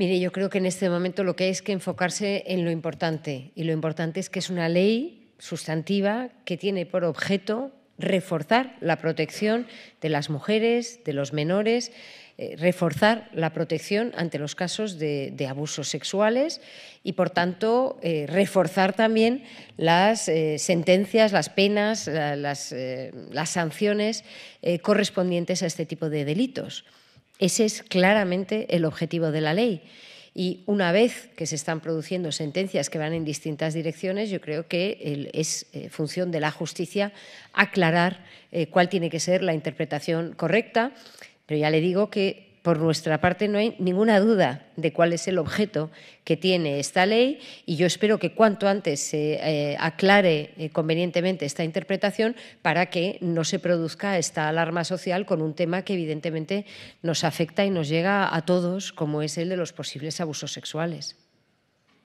Mire, yo creo que en este momento lo que hay es que enfocarse en lo importante. Y lo importante es que es una ley sustantiva que tiene por objeto reforzar la protección de las mujeres, de los menores, eh, reforzar la protección ante los casos de, abusos sexuales y, por tanto, eh, reforzar también las eh, sentencias, las penas, las, sanciones correspondientes a este tipo de delitos. Ese es claramente el objetivo de la ley. Y una vez que se están produciendo sentencias que van en distintas direcciones, yo creo que es eh, función de la justicia aclarar eh, cuál tiene que ser la interpretación correcta. Pero ya le digo que por nuestra parte no hay ninguna duda de cuál es el objeto que tiene esta ley y yo espero que cuanto antes se eh, aclare eh, convenientemente esta interpretación para que no se produzca esta alarma social con un tema que evidentemente nos afecta y nos llega a todos, como es el de los posibles abusos sexuales.